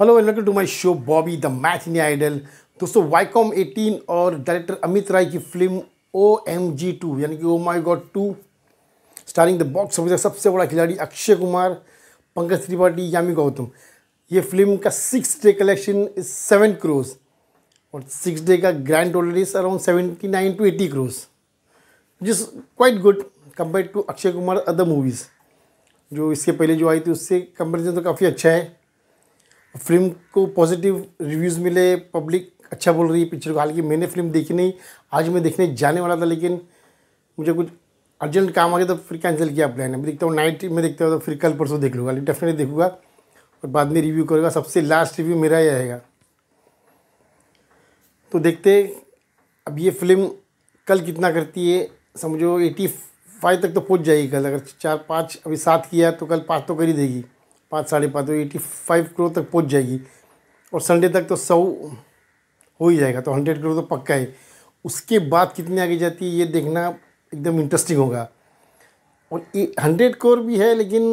hello welcome to my show Bobby the match India idol दोस्तों Viacom 18 और director Amit Rai की film O M G two यानी कि O my God two starring the box office सबसे बड़ा खिलाड़ी अक्षय कुमार पंकज त्रिपाठी यामी गौतम ये फिल्म का six day collection is seven crores और सिक्स डे का grand total is around seventy nine to eighty crores जिस quite good compare to Akshay Kumar other movies जो इसके पहले जो आई थी उससे कंपेरिजन तो काफ़ी अच्छा है फिल्म को पॉजिटिव रिव्यूज़ मिले पब्लिक अच्छा बोल रही है पिक्चर को हालांकि मैंने फिल्म देखी नहीं आज मैं देखने जाने वाला था लेकिन मुझे कुछ अर्जेंट काम आ गया तो फिर कैंसिल किया प्लान मैं देखता हूँ नाइट में देखता हूँ तो फिर कल परसों देख लूँगा लेकिन डेफिनेटली देखूँगा और बाद में रिव्यू करूँगा सबसे लास्ट रिव्यू मेरा ही आएगा तो देखते अब ये फिल्म कल कितना करती है समझो एटी फाइव तक तो पहुँच जाएगी कल अगर चार पाँच अभी सात किया तो कल पाँच तो कर ही देगी पाँच साढ़े पाँच तो एटी फाइव करोड़ तक पहुँच जाएगी और संडे तक तो सौ हो ही जाएगा तो हंड्रेड करोड़ तो पक्का है उसके बाद कितनी आगे जाती है ये देखना एकदम इंटरेस्टिंग होगा और ये हंड्रेड करोड़ भी है लेकिन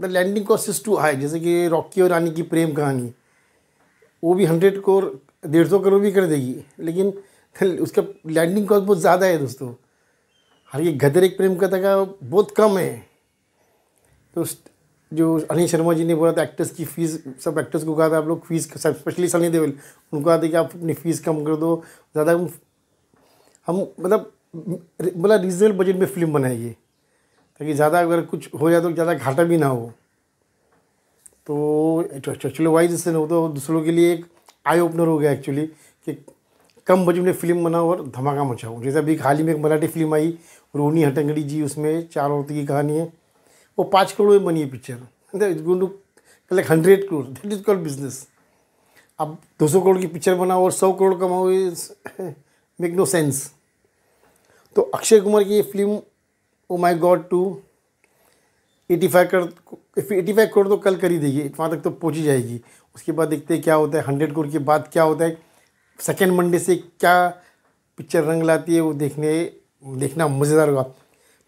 the landing cost is too high जैसे कि रॉकी और रानी की प्रेम कहानी वो भी हंड्रेड करोड़ डेढ़ सौ करोड़ भी कर देगी लेकिन उसका लैंडिंग कॉस्ट बहुत ज़्यादा है दोस्तों हालांकि गदर एक प्रेम कथा का बहुत कम है तो जो अनिल शर्मा जी ने बोला था एक्टर्स की फ़ीस सब एक्टर्स को कहा था आप लोग फीस स्पेशली सनी देवल उनको कहा था कि आप अपनी फ़ीस कम कर दो ज़्यादा हम हम मतलब बोला रीजनेबल बजट में फिल्म बनाइए ताकि ज़्यादा अगर कुछ हो जाए तो ज़्यादा घाटा भी ना हो तो एक्चुअली वाइज इससे हो तो दूसरों के लिए एक आई ओपनर हो गया एक्चुअली कि कम बजट में फिल्म बनाओ और धमाका मचाओ जैसे अभी हाल ही में एक मराठी फिल्म आई रोनी हटंगड़ी जी उसमें चार औरतों की कहानी है वो पाँच करोड़ में बनी है picture going collect hundred crore that is called business अब सौ करोड़ की पिक्चर बनाओ और सौ करोड़ कमाओ मेक नो सेंस तो अक्षय कुमार की ये film O my God two eighty five कर एटी फाइव करोड़ तो कल कर ही देगी वहाँ तक तो पहुँच ही जाएगी उसके बाद देखते हैं क्या होता है हंड्रेड करोड़ के बाद क्या होता है सेकेंड मंडे से क्या पिक्चर रंग लाती है वो देखने देखना मज़ेदार होगा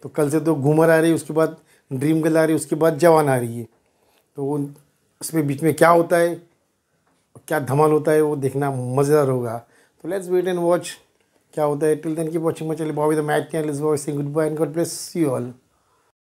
तो कल से तो घूमर आ रही है उसके बाद ड्रीम गर्ल आ रही है उसके बाद जवान आ रही है तो वो उसमें बीच में क्या होता है क्या धमाल होता है वो देखना मज़ेदार होगा तो लेट्स वेट एंड वॉच क्या होता है till then keep watching much चले Bobby the match channel is voicing goodbye and God bless you all